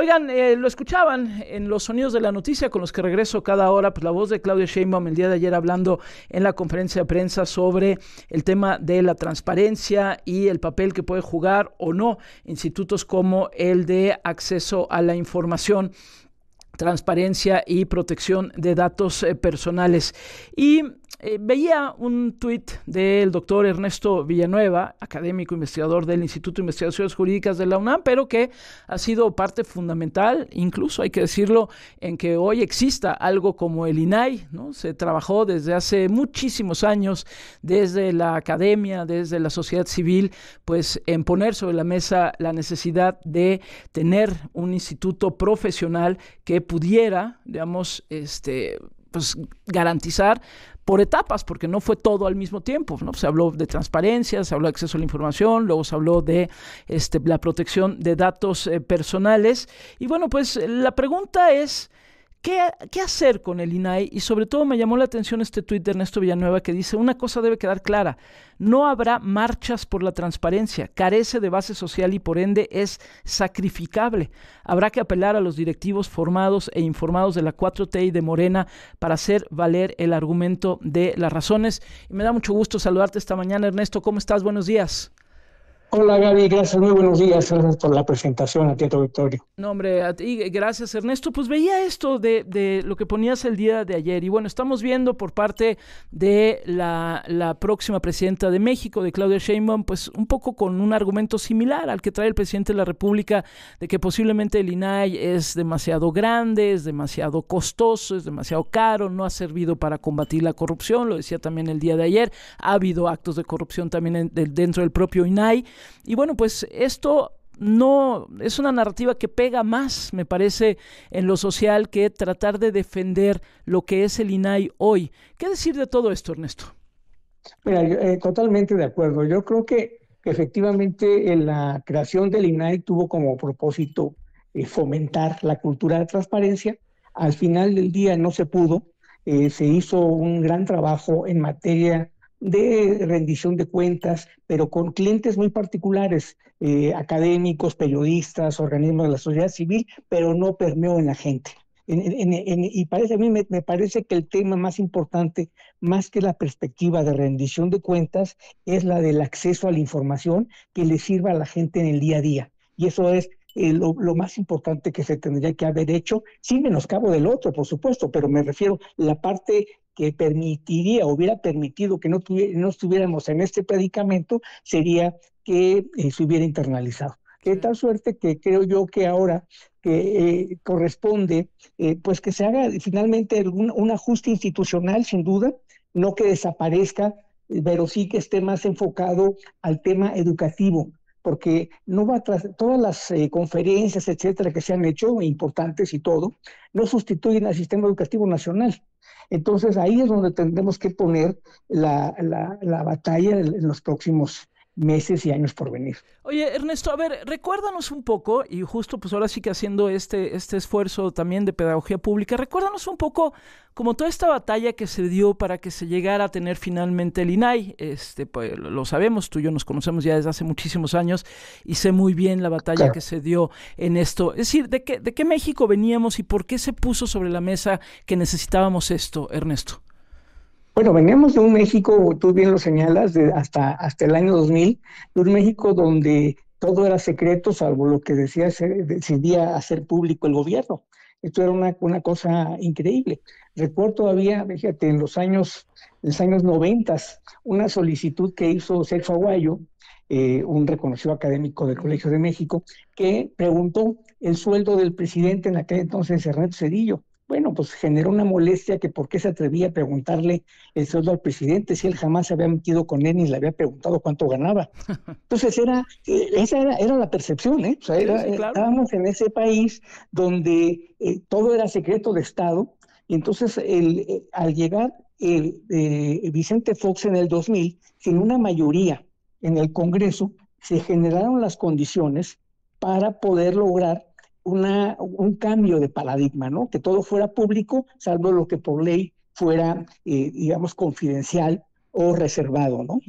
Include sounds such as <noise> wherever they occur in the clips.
Oigan, eh, lo escuchaban en los sonidos de la noticia con los que regreso cada hora, pues la voz de Claudia Sheinbaum el día de ayer hablando en la conferencia de prensa sobre el tema de la transparencia y el papel que puede jugar o no institutos como el de acceso a la información transparencia y protección de datos eh, personales. Y eh, veía un tuit del doctor Ernesto Villanueva, académico investigador del Instituto de Investigaciones Jurídicas de la UNAM, pero que ha sido parte fundamental, incluso hay que decirlo, en que hoy exista algo como el INAI, ¿no? Se trabajó desde hace muchísimos años, desde la academia, desde la sociedad civil, pues en poner sobre la mesa la necesidad de tener un instituto profesional que pudiera, digamos, este, pues, garantizar por etapas, porque no fue todo al mismo tiempo. ¿no? Se habló de transparencia, se habló de acceso a la información, luego se habló de este, la protección de datos eh, personales. Y bueno, pues la pregunta es, ¿Qué, hacer con el INAI? Y sobre todo me llamó la atención este tuit de Ernesto Villanueva que dice, una cosa debe quedar clara, no habrá marchas por la transparencia, carece de base social y por ende es sacrificable. Habrá que apelar a los directivos formados e informados de la 4T y de Morena para hacer valer el argumento de las razones. Y me da mucho gusto saludarte esta mañana, Ernesto. ¿Cómo estás? Buenos días. Hola Gaby, gracias, muy buenos días, gracias por la presentación a Teatro Victorio. No, hombre, gracias Ernesto. Pues veía esto de, lo que ponías el día de ayer y bueno, estamos viendo por parte de la, próxima presidenta de México, de Claudia Sheinbaum, pues un poco con un argumento similar al que trae el presidente de la República, de que posiblemente el INAI es demasiado grande, es demasiado costoso, es demasiado caro, no ha servido para combatir la corrupción, lo decía también el día de ayer, ha habido actos de corrupción también dentro del propio INAI. Y bueno, pues esto no es una narrativa que pega más, me parece, en lo social que tratar de defender lo que es el INAI hoy. ¿Qué decir de todo esto, Ernesto? Mira, eh, totalmente de acuerdo. Yo creo que efectivamente eh, la creación del INAI tuvo como propósito eh, fomentar la cultura de transparencia. Al final del día no se pudo. se hizo un gran trabajo en materia de rendición de cuentas, pero con clientes muy particulares, eh, académicos, periodistas, organismos de la sociedad civil, pero no permeó en la gente. y parece, a mí me, parece que el tema más importante, más que la perspectiva de rendición de cuentas, es la del acceso a la información que le sirva a la gente en el día a día. Y eso es eh, lo, más importante que se tendría que haber hecho, sin menoscabo del otro, por supuesto, pero me refiero a la parte que permitiría, hubiera permitido que no, no estuviéramos en este predicamento, sería que eh, se hubiera internalizado. De tal suerte que creo yo que ahora que eh, corresponde, eh, pues que se haga finalmente un, ajuste institucional, sin duda, no que desaparezca, pero sí que esté más enfocado al tema educativo, porque no va todas las eh, conferencias, etcétera, que se han hecho, importantes y todo, no sustituyen al sistema educativo nacional. Entonces ahí es donde tendremos que poner la, la batalla en los próximos meses y años por venir. Oye, Ernesto, a ver, recuérdanos un poco, y justo pues ahora sí que haciendo este, este esfuerzo también de pedagogía pública, recuérdanos un poco como toda esta batalla que se dio para que se llegara a tener finalmente el INAI, este, pues, lo sabemos, tú y yo nos conocemos ya desde hace muchísimos años y sé muy bien la batalla que se dio en esto. Es decir, ¿de qué, ¿de qué México veníamos y por qué se puso sobre la mesa que necesitábamos esto, Ernesto? Bueno, veníamos de un México, tú bien lo señalas, de hasta, hasta el año 2000, de un México donde todo era secreto, salvo lo que decía, se decidía hacer público el gobierno. Esto era una, una cosa increíble. Recuerdo todavía, fíjate, en los años, en los años 90, una solicitud que hizo Sergio Aguayo, eh, un reconocido académico del Colegio de México, que preguntó el sueldo del presidente en aquel entonces, Ernesto Cedillo bueno, pues generó una molestia que por qué se atrevía a preguntarle el sueldo al presidente si él jamás se había metido con él ni le había preguntado cuánto ganaba. <laughs> Entonces era, eh, esa era, la percepción, ¿eh? eh estábamos en ese país donde eh, todo era secreto de Estado y entonces el, al llegar Vicente Fox en el 2000, sin una mayoría en el Congreso, se generaron las condiciones para poder lograr un cambio de paradigma, ¿no? Que todo fuera público, salvo lo que por ley fuera, eh, digamos, confidencial o reservado, ¿no?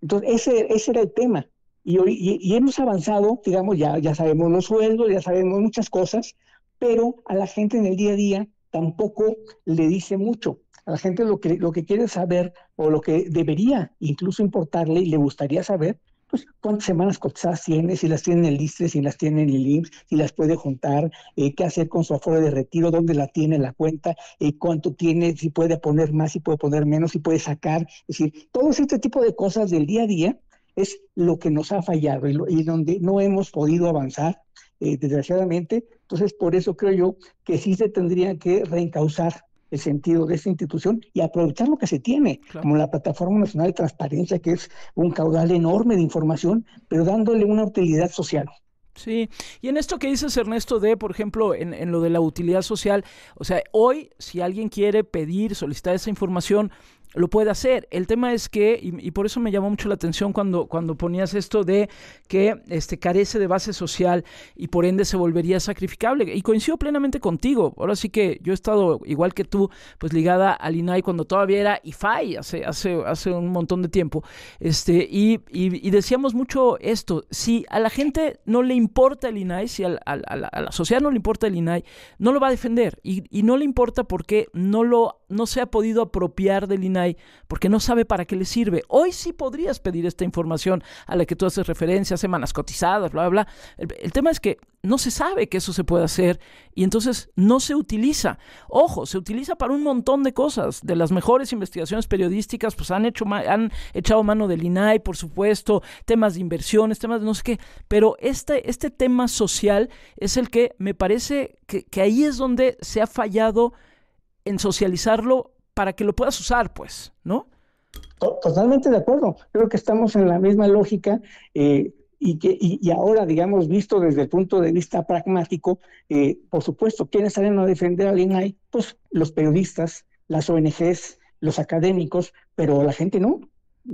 Entonces, ese, ese era el tema. Y, hoy, hemos avanzado, digamos, ya, ya sabemos los sueldos, ya sabemos muchas cosas, pero a la gente en el día a día tampoco le dice mucho. A la gente lo que, lo que quiere saber o lo que debería incluso importarle y le gustaría saber pues cuántas semanas cotizadas tiene, si las tiene en el ISTE, si las tiene en el IMSS, e, si las puede juntar, eh, qué hacer con su aforo de retiro, dónde la tiene la cuenta, eh, cuánto tiene, si puede poner más, si puede poner menos, si puede sacar. Es decir, todo este tipo de cosas del día a día es lo que nos ha fallado y, y donde no hemos podido avanzar, eh, desgraciadamente. Entonces, por eso creo yo que sí se tendría que reencauzar el sentido de esta institución y aprovechar lo que se tiene, como la Plataforma Nacional de Transparencia, que es un caudal enorme de información, pero dándole una utilidad social. Sí, y en esto que dices Ernesto de, por ejemplo, en, en, lo de la utilidad social, o sea, hoy si alguien quiere pedir, solicitar esa información, lo puede hacer. El tema es que, y, por eso me llamó mucho la atención cuando, cuando ponías esto de que este, carece de base social y por ende se volvería sacrificable. Y coincido plenamente contigo. Ahora sí que yo he estado, igual que tú, pues ligada al INAI cuando todavía era IFAI, hace, hace, hace un montón de tiempo. Este, y, decíamos mucho esto, si a la gente no le importa el INAI, si a, la, sociedad no le importa el INAI, no lo va a defender. Y, y no le importa porque no, lo, no se ha podido apropiar del INAI porque no sabe para qué le sirve. Hoy sí podrías pedir esta información a la que tú haces referencia, semanas cotizadas, bla, bla. El, tema es que no se sabe que eso se puede hacer y entonces no se utiliza. Ojo, se utiliza para un montón de cosas. De las mejores investigaciones periodísticas, pues han, hecho, han echado mano del INAI, por supuesto, temas de inversiones, temas de no sé qué. Pero este, este tema social es el que me parece que ahí es donde se ha fallado en socializarlo para que lo puedas usar, pues, ¿no? Totalmente de acuerdo. Creo que estamos en la misma lógica eh, y, que, y, ahora, digamos, visto desde el punto de vista pragmático, eh, por supuesto, ¿quiénes salen a defender alguien hay Pues los periodistas, las ONGs, los académicos, pero la gente no.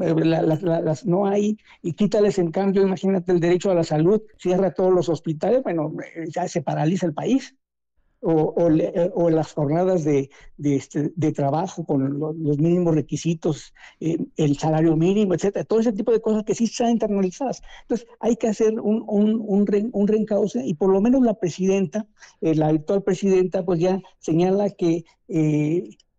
Eh, las no hay y quítales en cambio, imagínate el derecho a la salud, cierra todos los hospitales, bueno, ya se paraliza el país. Eh, o, las jornadas de, este, trabajo con los, mínimos requisitos, eh, el salario mínimo, etcétera, todo ese tipo de cosas que sí están internalizadas. Entonces, hay que hacer un, un, un, reencauce y por lo menos la presidenta, eh, la actual presidenta, pues ya señala que.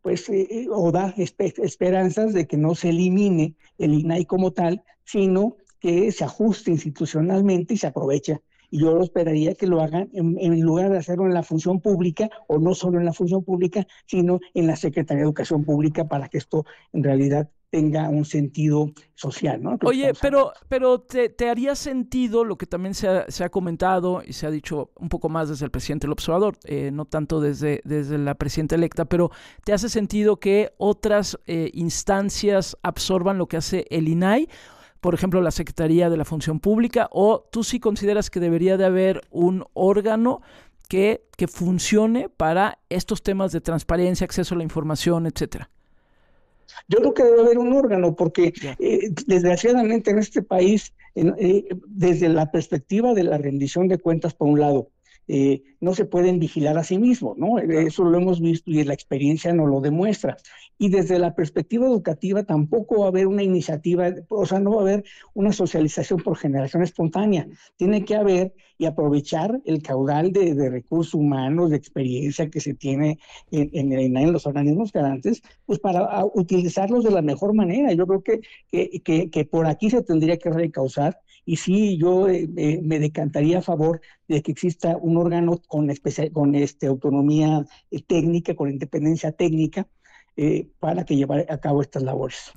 pues, o da esperanzas de que no se elimine el INAI como tal, sino que se ajuste institucionalmente y se aprovecha y yo esperaría que lo hagan en, lugar de hacerlo en la función pública o no solo en la función pública, sino en la Secretaría de Educación Pública para que esto en realidad tenga un sentido social, ¿no? Oye, pero, pero te, haría sentido lo que también se ha, comentado y se ha dicho un poco más desde el presidente el observador, eh, no tanto desde, desde la presidenta electa, pero te hace sentido que otras eh, instancias absorban lo que hace el INAI por ejemplo, la Secretaría de la Función Pública, o tú sí consideras que debería de haber un órgano que, que funcione para estos temas de transparencia, acceso a la información, etcétera. Yo creo que debe haber un órgano, porque eh, desgraciadamente en este país, eh, desde la perspectiva de la rendición de cuentas, por un lado, eh, no se pueden vigilar a sí mismos, ¿no? Eh, eso lo hemos visto y la experiencia nos lo demuestra. Y desde la perspectiva educativa tampoco va a haber una iniciativa, o sea, no va a haber una socialización por generación espontánea. Tiene que haber y aprovechar el caudal de, recursos humanos, de experiencia que se tiene en, los organismos garantes, pues para utilizarlos de la mejor manera. Yo creo que, que por aquí se tendría que recausar y sí, yo eh, me decantaría a favor de que exista un órgano con, con este, autonomía eh, técnica, con independencia técnica, eh, para que llevar a cabo estas labores.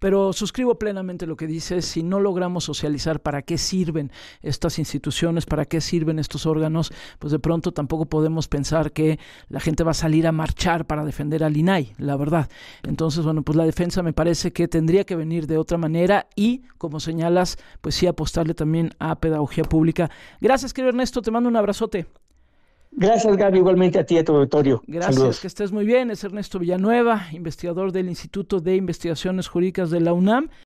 Pero suscribo plenamente lo que dices, si no logramos socializar para qué sirven estas instituciones, para qué sirven estos órganos, pues de pronto tampoco podemos pensar que la gente va a salir a marchar para defender al INAI, la verdad. Entonces, bueno, pues la defensa me parece que tendría que venir de otra manera y, como señalas, pues sí apostarle también a pedagogía pública. Gracias, querido Ernesto, te mando un abrazote. Gracias, Gaby, igualmente a ti, a tu auditorio. Gracias, que estés muy bien. Es Ernesto Villanueva, investigador del Instituto de Investigaciones Jurídicas de la UNAM.